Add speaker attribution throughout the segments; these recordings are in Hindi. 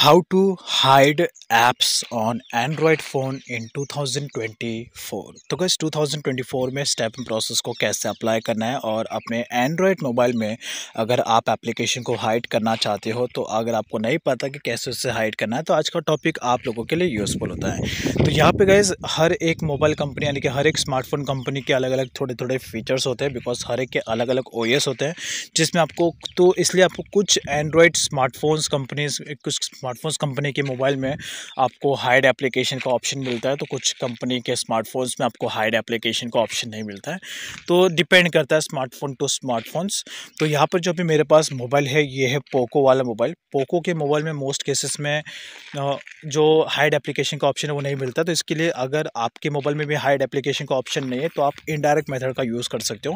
Speaker 1: how to hide apps on Android phone in 2024 तो गैस 2024 में स्टेप प्रोसेस को कैसे अप्लाई करना है और अपने एंड्रॉयड मोबाइल में अगर आप एप्लीकेशन को हाइड करना चाहते हो तो अगर आपको नहीं पता कि कैसे उससे हाइड करना है तो आज का टॉपिक आप लोगों के लिए यूज़फुल होता है तो यहाँ पे गैस हर एक मोबाइल कंपनी यानी कि हर एक स्मार्टफोन कंपनी के अलग अलग थोड़े थोड़े फीचर्स होते हैं बिकॉज हर एक के अलग अलग ओ होते हैं जिसमें आपको तो इसलिए आपको कुछ एंड्रॉयड स्मार्टफोन्स कंपनीज कुछ स्मार्टफोन्स कंपनी के मोबाइल में आपको हाइड एप्लीकेशन का ऑप्शन मिलता है तो कुछ कंपनी के स्मार्टफोन्स में आपको हाइड एप्लीकेशन का ऑप्शन नहीं मिलता है तो डिपेंड करता है स्मार्टफोन टू स्मार्टफोन्स तो यहाँ पर जो भी मेरे पास मोबाइल है ये है पोको वाला मोबाइल पोको के मोबाइल में मोस्ट केसेस में जो हाइड एप्लीकेशन का ऑप्शन है वो नहीं मिलता तो इसके लिए अगर आपके मोबाइल में भी हाइड एप्लीकेशन का ऑप्शन नहीं है तो आप इनडायरेक्ट मेथड का यूज़ कर सकते हो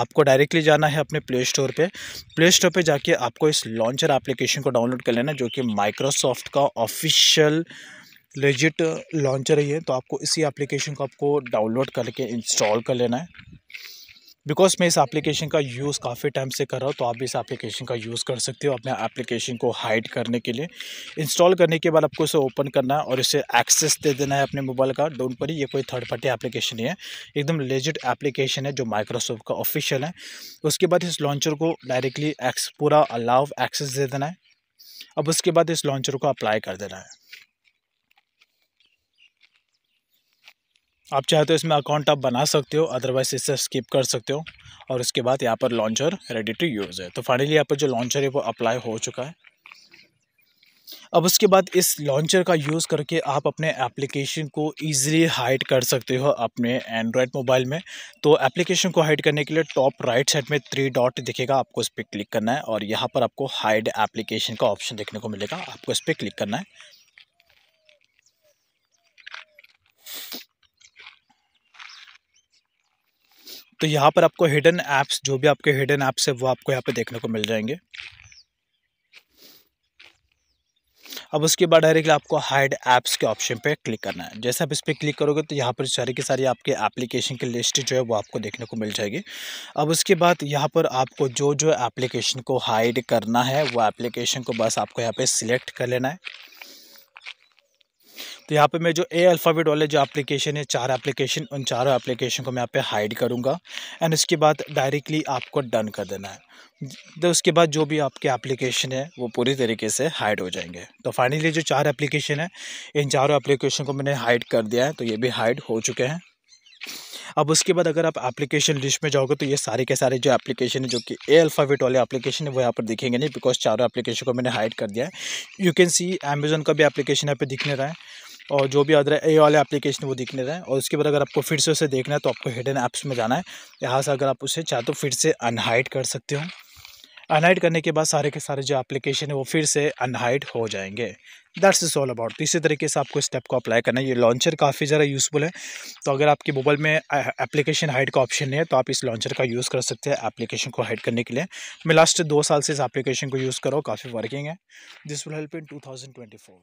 Speaker 1: आपको डायरेक्टली जाना है अपने प्ले स्टोर पर प्ले स्टोर पर जाके आपको इस लॉन्चर एप्लीकेशन को डाउनलोड कर लेना जो कि माइक्रो माइक्रोसॉफ्ट का ऑफिशियल लेजिट लॉन्चर ही है तो आपको इसी एप्लीकेशन को आपको डाउनलोड करके इंस्टॉल कर लेना है बिकॉज मैं इस एप्लीकेशन का यूज़ काफ़ी टाइम से कर रहा हूँ तो आप भी इस एप्लीकेशन का यूज़ कर सकते हो अपने एप्लीकेशन को हाइड करने के लिए इंस्टॉल करने के बाद आपको इसे ओपन करना है और इसे एक्सेस दे देना है अपने मोबाइल का डोंट परी ये कोई थर्ड पार्टी एप्लीकेशन नहीं है एकदम लेजिट एप्लीकेशन है जो माइक्रोसॉफ्ट का ऑफिशियल है उसके बाद इस लॉन्चर को डायरेक्टली एक्स पूरा अलाव एक्सेस दे देना है अब उसके बाद इस लॉन्चर को अप्लाई कर देना है आप चाहे तो इसमें अकाउंट आप बना सकते हो अदरवाइज इससे स्किप कर सकते हो और उसके बाद यहाँ पर लॉन्चर रेडी टू यूज़ है तो फाइनली यहाँ पर जो लॉन्चर है वो अप्लाई हो चुका है अब उसके बाद इस लॉन्चर का यूज़ करके आप अपने एप्लीकेशन को ईजिली हाइड कर सकते हो अपने एंड्रॉयड मोबाइल में तो एप्लीकेशन को हाइड करने के लिए टॉप राइट साइड में थ्री डॉट दिखेगा आपको इस पर क्लिक करना है और यहाँ पर आपको हाइड एप्लीकेशन का ऑप्शन देखने को मिलेगा आपको इस पर क्लिक करना है तो यहाँ पर आपको हिडन ऐप्स जो भी आपके हिडन ऐप्स है वो आपको यहाँ पे देखने को मिल जाएंगे अब उसके बाद डायरेक्टली आपको हाइड ऐप्स के ऑप्शन पे क्लिक करना है जैसे आप इस पर क्लिक करोगे तो यहाँ पर सारी की सारी आपके एप्लीकेशन की लिस्ट जो है वो आपको देखने को मिल जाएगी अब उसके बाद यहाँ पर आपको जो जो एप्लीकेशन को हाइड करना है वो एप्लीकेशन को बस आपको यहाँ पर सिलेक्ट कर लेना है तो यहाँ पे मैं जो ए अल्फ़ाबेट वाले जो एप्लीकेशन है चार एप्लीकेशन उन चारों एप्लीकेशन को मैं यहाँ पे हाइड करूँगा एंड उसके बाद डायरेक्टली आपको डन कर देना है तो उसके बाद जो भी आपके एप्लीकेशन है वो पूरी तरीके से हाइड हो जाएंगे तो फाइनली जो चार एप्लीकेशन है इन चारों एप्लीकेशन को मैंने हाइड कर दिया है तो ये भी हाइड हो चुके हैं अब उसके बाद अगर आप एप्लीकेशन लिस्ट में जाओगे तो ये सारे के सारे जो एप्लीकेशन है जो कि ए अल्फ़ाबेट वाले एप्लीकेशन है वो यहाँ पर दिखेंगे नहीं बिकॉज चारों एप्लीकेशन को मैंने हाइड कर दिया है यू कैन सी अमेजोन का भी एप्लीकेशन यहाँ पे दिखने रहा है और जो भी अदर ए वाले एप्लीकेशन वो दिखने रहे हैं और उसके बाद अगर आपको फिर से उसे देखना है तो आपको हिडन ऐप्स में जाना है यहाँ से अगर आप उसे चाहे तो फिर से अनहाइड कर सकते हो अनहाइड करने के बाद सारे के सारे जो एप्लीकेशन है वो फिर से अनहाइड हो जाएंगे दैट्स इज ऑल अबाउट इसी तरीके से आपको इस स्टेप को अप्लाई करना है ये लॉन्चर काफ़ी ज़्यादा यूज़फुल है तो अगर आपके मोबाइल में एप्लीकेशन हाइड का ऑप्शन नहीं है तो आप इस लॉन्चर का यूज़ कर सकते हैं एप्लीकेशन को हाइड करने के लिए मैं लास्ट दो साल से इस एप्लीकेशन को यूज़ करो काफ़ी वर्किंग है this will help in to